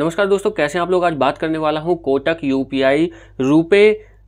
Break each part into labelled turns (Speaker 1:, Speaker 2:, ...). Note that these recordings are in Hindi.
Speaker 1: नमस्कार दोस्तों कैसे आप लोग आज बात करने वाला हूँ Kotak UPI RuPay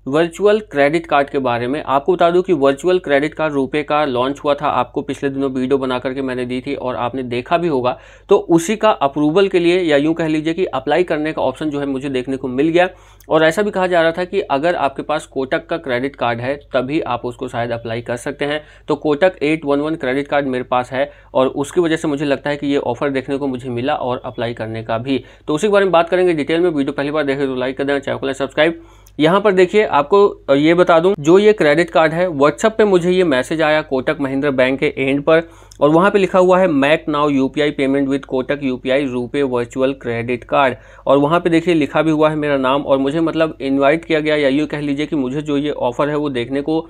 Speaker 1: virtual credit card के बारे में आपको बता दूं कि वर्चुअल क्रेडिट कार्ड रुपए का लॉन्च हुआ था आपको पिछले दिनों वीडियो बना करके मैंने दी थी और आपने देखा भी होगा तो उसी का अप्रूवल के लिए या यूं कह लीजिए कि अप्लाई करने का ऑप्शन जो है मुझे देखने को मिल गया और ऐसा भी कहा जा रहा था कि अगर आपके पास कोटक का क्रेडिट कार्ड है तभी आप उसको शायद अप्लाई कर सकते हैं तो Kotak eight one one credit card मेरे पास है और उसकी वजह से मुझे लगता है कि ये ऑफर देखने को मुझे मिला और अप्लाई करने का भी तो उसी के बारे में बात करेंगे डिटेल में वीडियो पहली बार देखें तो लाइक कर देना चैनल को सब्सक्राइब यहाँ पर देखिए आपको ये बता दूं जो ये क्रेडिट कार्ड है व्हाट्सअप पे मुझे ये मैसेज आया कोटक महिंद्रा बैंक के एंड पर और वहाँ पे लिखा हुआ है make now UPI payment with Kotak UPI RuPay virtual credit card और वहाँ पे देखिए लिखा भी हुआ है मेरा नाम और मुझे मतलब इन्वाइट किया गया या यूँ कह लीजिए कि मुझे जो ये ऑफ़र है वो देखने को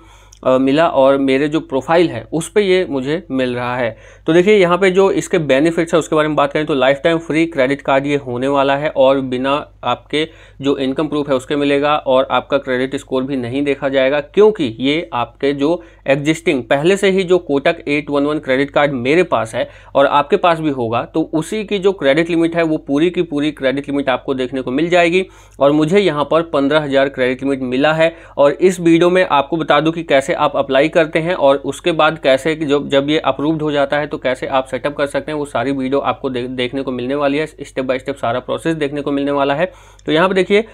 Speaker 1: मिला और मेरे जो प्रोफाइल है उस पर ये मुझे मिल रहा है तो देखिए यहाँ पे जो इसके बेनिफिट्स हैं उसके बारे में बात करें तो lifetime free credit card ये होने वाला है और बिना आपके जो इनकम प्रूफ है उसके मिलेगा और आपका क्रेडिट स्कोर भी नहीं देखा जाएगा क्योंकि ये आपके जो एग्जिस्टिंग पहले से ही जो कोटक 811 क्रेडिट कार्ड मेरे पास है और आपके पास भी होगा तो उसी की जो क्रेडिट लिमिट है वो पूरी की पूरी क्रेडिट लिमिट आपको देखने को मिल जाएगी और मुझे यहाँ पर पंद्रह क्रेडिट लिमिट मिला है और इस वीडियो में आपको बता दूँ कि कैसे कैसे आप अप्लाई करते हैं और उसके बाद कैसे जब जब ये अप्रूव्ड हो जाता है तो कैसे आप सेटअप कर सकते हैं वो सारी वीडियो आपको दे, देखने को मिलने वाली है स्टेप बाय स्टेप सारा प्रोसेस देखने को मिलने वाला है तो यहाँ पर देखिए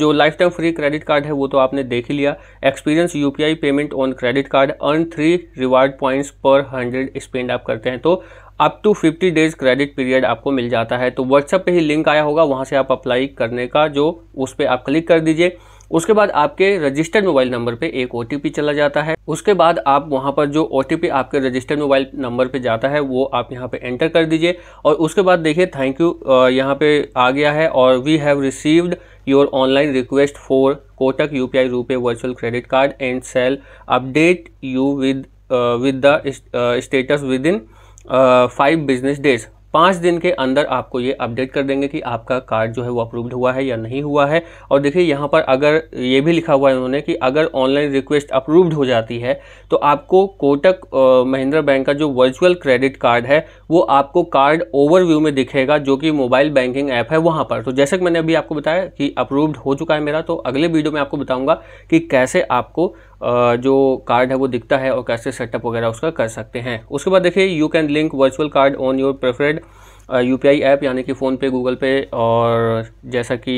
Speaker 1: जो lifetime free credit card है वो तो आपने देख ही लिया experience you payment on credit card earn three reward points per hundred spend आप करते हैं तो up to 50 days credit period आपको मिल जाता है तो व्हाट्सएप पे ही लिंक आया होगा वहाँ से आप अप्लाई करने का जो उस पर आप क्लिक कर दीजिए उसके बाद आपके रजिस्टर्ड मोबाइल नंबर पे एक ओ चला जाता है उसके बाद आप वहाँ पर जो ओ आपके रजिस्टर्ड मोबाइल नंबर पे जाता है वो आप यहाँ पे एंटर कर दीजिए और उसके बाद देखिए थैंक यू यहाँ पे आ गया है और we have received your online request for Kotak U P I virtual credit card and shall update you with with the status within five business days पाँच दिन के अंदर आपको ये अपडेट कर देंगे कि आपका कार्ड जो है वो अप्रूव्ड हुआ है या नहीं हुआ है और देखिए यहाँ पर अगर ये भी लिखा हुआ है उन्होंने कि अगर ऑनलाइन रिक्वेस्ट अप्रूव्ड हो जाती है तो आपको कोटक महिंद्रा बैंक का जो वर्चुअल क्रेडिट कार्ड है वो आपको कार्ड ओवरव्यू में दिखेगा जो कि मोबाइल बैंकिंग ऐप है वहाँ पर तो जैसे कि मैंने अभी आपको बताया कि अप्रूव्ड हो चुका है मेरा तो अगले वीडियो में आपको बताऊँगा कि कैसे आपको जो कार्ड है वो दिखता है और कैसे सेटअप वगैरह उसका कर सकते हैं उसके बाद देखिए you can link virtual card on your preferred U P I app यानी कि फ़ोनपे गूगल पे और जैसा कि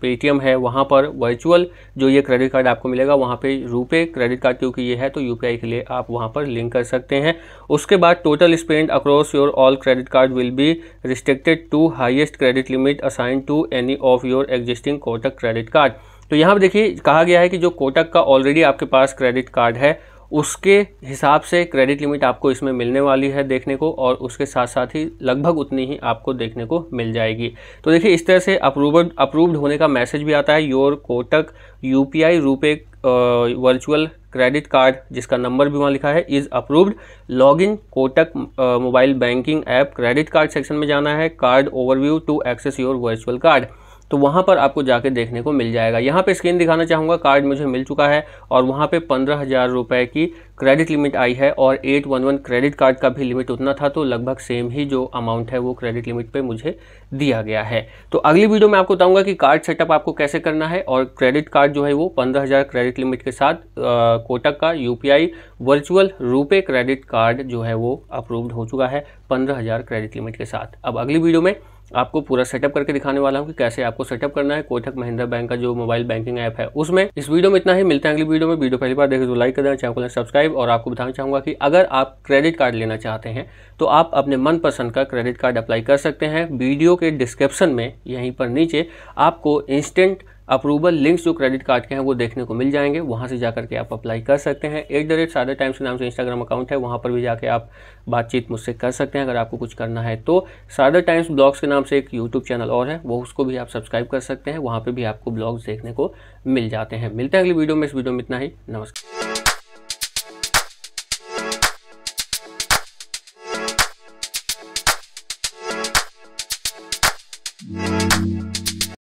Speaker 1: पेटीएम है वहाँ पर वर्चुअल जो ये क्रेडिट कार्ड आपको मिलेगा वहाँ पे रुपए क्रेडिट कार्ड क्योंकि ये है तो यू के लिए आप वहाँ पर लिंक कर सकते हैं उसके बाद total spend across your all credit card will be restricted to highest credit limit assign to any of your existing Kotak credit card तो यहाँ पर देखिए कहा गया है कि जो कोटक का ऑलरेडी आपके पास क्रेडिट कार्ड है उसके हिसाब से क्रेडिट लिमिट आपको इसमें मिलने वाली है देखने को और उसके साथ साथ ही लगभग उतनी ही आपको देखने को मिल जाएगी तो देखिए इस तरह से अप्रूवड अप्रूव्ड होने का मैसेज भी आता है your Kotak U P I RuPay virtual credit card जिसका नंबर भी वहाँ लिखा है is approved login Kotak mobile banking app credit card section में जाना है card overview to access your virtual card तो वहाँ पर आपको जाके देखने को मिल जाएगा यहाँ पे स्क्रीन दिखाना चाहूँगा कार्ड मुझे मिल चुका है और वहाँ पे पंद्रह हज़ार रुपये की क्रेडिट लिमिट आई है और eight one one credit card का भी लिमिट उतना था तो लगभग सेम ही जो अमाउंट है वो क्रेडिट लिमिट पे मुझे दिया गया है तो अगली वीडियो में आपको बताऊँगा कि कार्ड सेटअप आपको कैसे करना है और क्रेडिट कार्ड जो है वो पंद्रह हज़ार क्रेडिट लिमिट के साथ कोटक का U virtual RuPay credit card जो है वो अप्रूव्ड हो चुका है पंद्रह हज़ार क्रेडिट लिमिट के साथ अब अगली वीडियो में आपको पूरा सेटअप करके दिखाने वाला हूँ कि कैसे आपको सेटअप करना है कोटक महिंद्रा बैंक का जो मोबाइल बैंकिंग ऐप है उसमें इस वीडियो में इतना ही मिलता है अगली वीडियो में वीडियो पहली बार देखें तो लाइक कर देना चैनल को सब्सक्राइब और आपको बताना चाहूंगा कि अगर आप क्रेडिट कार्ड लेना चाहते हैं तो आप अपने मनपसंद का क्रेडिट कार्ड अप्लाई कर सकते हैं वीडियो के डिस्क्रिप्शन में यहीं पर नीचे आपको इंस्टेंट अप्रूवल लिंक्स जो क्रेडिट कार्ड के हैं वो देखने को मिल जाएंगे वहाँ से जा करके आप अप्लाई कर सकते हैं एट द रेट सादर टाइम्स के नाम से इंस्टाग्राम अकाउंट है वहाँ पर भी जाके आप बातचीत मुझसे कर सकते हैं अगर आपको कुछ करना है तो सादर टाइम्स ब्लॉग्स के नाम से एक यूट्यूब चैनल और है वो उसको भी आप सब्सक्राइब कर सकते हैं वहाँ पर भी आपको ब्लॉग्स देखने को मिल जाते हैं मिलते हैं अगली वीडियो में इस वीडियो में इतना ही नमस्कार